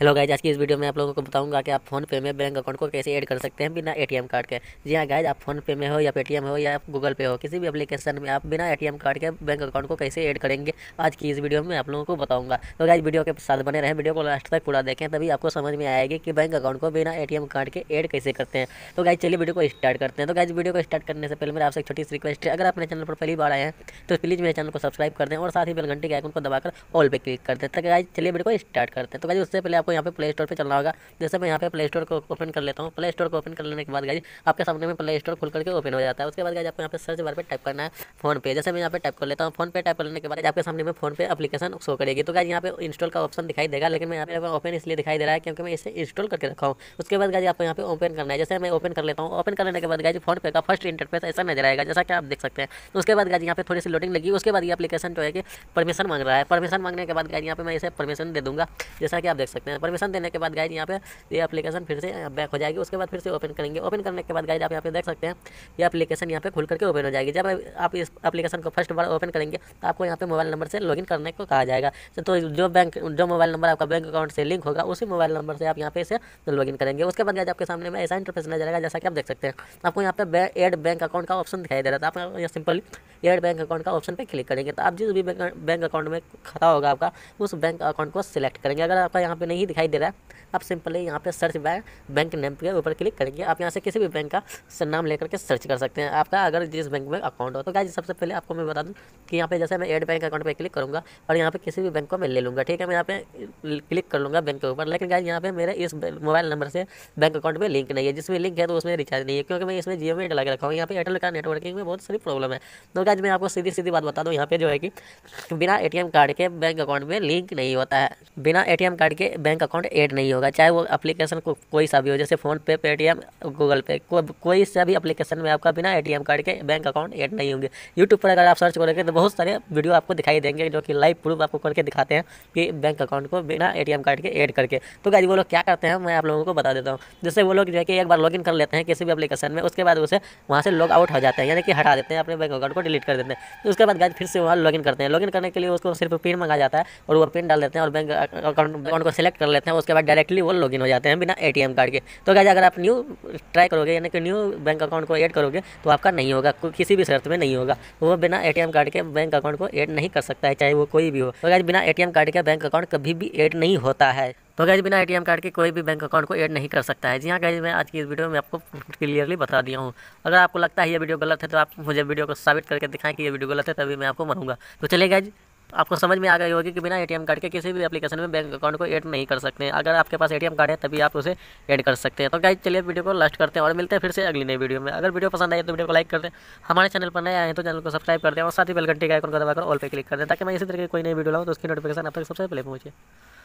hello guys आज की इस वीडियो में आप लोगों को बताऊंगा कि आप फोन पे में बैंक अकाउंट को कैसे ऐड कर सकते हैं बिना एटीएम कार्ड के जी हाँ गाइज आप फोन पे में हो या पेटीएम हो या गूगल पे हो किसी भी एप्लीकेशन में आप बिना एटीएम कार्ड के बैंक अकाउंट को कैसे ऐड करेंगे आज की इस वीडियो में आप लोगों को बताऊंगा तो गाइज वीडियो के साथ बने रहें वीडियो को लास्ट तक पूरा देखें तभी आपको समझ में आएगी कि बैंक अकाउंट को बिना ए कार्ड के एड कैसे करते हैं तो गाइज चलिए वीडियो को स्टार्ट करते हैं तो गाइज वीडियो को स्टार्ट करने से पहले मेरा आपसे एक छोटी सी रिक्वेस्ट है अगर आप मेरे चैनल पर पहली बार आए हैं तो प्लीज़ मेरे चैनल को सब्सक्राइब कर दें और साथ ही बेल घंटे के आइकन को दबाकर ऑल पर क्लिक कर दें तो गाइज चलिए वीडियो को स्टार्ट करते हैं तो गाइज उससे पहले आपको यहाँ पे प्ले स्टोर पर चलना होगा जैसे मैं यहाँ पे प्ले स्टोर को ओपन कर लेता हूँ प्ले स्टोर को ओपन कर लेने के बाद गाइज आपके सामने में प्ले स्टोर खुल करके ओपन हो जाता है उसके बाद गाइज आपको यहाँ पे सर्च बार पर टाइप करना है फोन पे जैसे मैं यहाँ पे टाइप कर लेता हूँ फोन पे टाइप करने के बाद आपके सामने में फोन पे अपलीकेशन शो करेगी तो गाइज यहाँ पे इंस्टॉल का ऑप्शन दिखाई देगा लेकिन मैं यहाँ पे ओपन इसलिए दिखाई दे रहा है क्योंकि मैं इसे इंस्टॉल करके रखा हूँ उसके बाद गाइज आपको यहाँ पे ओपन करना है जैसे मैं ओपन कर लेता हूँ ओपन करने के बाद गाइज फोन पे का फर्स्ट इंटरफेस ऐसा नजर आएगा जैसा कि आप देख सकते हैं तो उसके बाद गाइज यहाँ पे थोड़ी सी लोडिंग लगी उसके बाद ये अपलीकेशन जो है कि परमिशन मांग रहा है परमिशन मांगने के बाद गाइज यहाँ पे मैं इसे परमिशन दे दूंगा जैसा कि आप देख सकते हैं हैं परमिशन देने के बाद गाइड यहाँ पे ये एप्लीकेशन फिर से बैक हो जाएगी उसके बाद फिर से ओपन करेंगे ओपन करने के बाद गाइड आप यहाँ पे देख सकते हैं ये एप्लीकेशन यहाँ पे खुल करके ओपन हो जाएगी जब आप इस एप्लीकेशन को फर्स्ट बार ओपन करेंगे तो आपको यहाँ पे मोबाइल नंबर से लॉगिन करने को कहा जाएगा तो जो बैंक जो मोबाइल नंबर आपका बैंक अकाउंट से लिंक होगा उसी मोबाइल नंबर से आप यहाँ पे इसे लॉगिन करेंगे उसके बाद गाइज आपके सामने में ऐसा इंटरफेस नजर आएगा जैसा कि आप देख सकते हैं आपको यहाँ पे एड बैंक अकाउंट का ऑप्शन दिखाई दे रहा था आप सिंपल एड बैंक अकाउंट का ऑप्शन पर क्लिक करेंगे तो आप जिस भी बैंक अकाउंट में खाता होगा आपका उस बैंक अकाउंट को सिलेक्ट करेंगे अगर आपका यहाँ पे नहीं नहीं दिखाई दे रहा है आप सिंपली यहाँ पे सर्च बैंक बैंक नेम के ऊपर क्लिक करेंगे आप यहाँ से किसी भी बैंक का नाम लेकर के सर्च कर सकते हैं आपका अगर जिस बैंक में अकाउंट हो तो क्या सबसे पहले आपको मैं बता दूँ कि यहाँ पे जैसे मैं एड बैंक अकाउंट पे क्लिक करूँगा और यहाँ पे किसी भी बैंक को मैं ले लूँगा ठीक है मैं यहाँ पे क्लिक कर लूँगा बैंक के ऊपर लेकिन क्या यहाँ पे मेरे इस मोबाइल नंबर से बैंक अकाउंट में लिंक नहीं है जिसमें लिंक है तो उसमें रिचार्ज नहीं है क्योंकि मैं इसमें जियो में लगा रखा हूँ यहाँ पे एयरटेल का नेटवर्किंग में बहुत सारी प्रॉब्लम है तो क्या मैं आपको सीधी सीधी बात बता दूँ यहाँ पे जो है कि बिना ए कार्ड के बैंक अकाउंट में लिंक नहीं होता है बिना ए कार्ड के बैंक बैंक अकाउंट ऐड नहीं होगा चाहे वो एप्लीकेशन को, कोई सा भी हो जैसे फ़ोनपे पेटीएम गूगल पे को, कोई सा भी एप्लीकेशन में आपका बिना एटीएम कार्ड के बैंक अकाउंट ऐड नहीं होंगे यूट्यूब पर अगर आप सर्च करोगे तो बहुत सारे वीडियो आपको दिखाई देंगे जो कि लाइव प्रूफ आपको करके दिखाते हैं कि बैंक अकाउंट को बिना ए कार्ड के ऐड करके तो गाइज वो लोग क्या करते हैं मैं आप लोगों को बता देता हूँ जैसे वो लोग जो है कि एक बार लॉगिन कर लेते हैं किसी भी अपलीकेशन में उसके बाद उसे वहाँ से लॉग आउट हो जाते हैं यानी कि हटा देते हैं अपने बैंक अकाउंट को डिलीट कर देते हैं तो उसके बाद गाइज फिर से वहाँ इन करते हैं लॉगिन करने के लिए उसको सिर्फ पिन मंगा जाता है और वो पिन डाल देते हैं और बैंक अकाउंट अकाउंट को सिलेक्ट कर लेते हैं उसके बाद डायरेक्टली वो लॉगिन हो जाते हैं बिना ए कार्ड के तो क्या अगर आप न्यू ट्राई करोगे यानी कि न्यू बैंक अकाउंट को ऐड करोगे तो आपका नहीं होगा किसी भी शर्त में नहीं होगा वो बिना ए कार्ड के बैंक अकाउंट को ऐड नहीं कर सकता है चाहे वो कोई भी हो तो क्या बिना ए कार्ड के बैंक अकाउंट कभी भी ऐड नहीं होता है तो गैज बिना एटीएम कार्ड के कोई भी बैंक अकाउंट को ऐड नहीं कर सकता है जी हाँ गैज मैं आज की इस वीडियो में आपको क्लियरली बता दिया हूँ अगर आपको लगता है ये वीडियो गलत है तो आप मुझे वीडियो को साबित करके दिखाएं कि ये वीडियो गलत है तभी मैं आपको मानूंगा तो चले गैज आपको समझ में आ गई होगी कि बिना ए कार्ड के किसी भी अपलीकेशन में बैंक अकाउंट को एड नहीं कर सकते हैं अगर आपके पास ए कार्ड है तभी आप उसे एड कर सकते हैं तो गाइज चलिए वीडियो को लास्ट करते हैं और मिलते हैं फिर से अगली नई वीडियो में अगर वीडियो पसंद आए तो वीडियो को लाइक कर दें हमारे चैनल पर नए आए तो चैनल को सब्सक्राइब कर दें और साथ ही बेल का आइकन को दबाकर ऑल पर क्लिक कर दें ताकि मैं इसी तरह की कोई नई वीडियो लाऊँ तो उसकी नोटिफिकेशन आप तक सबसे पहले पहुँचे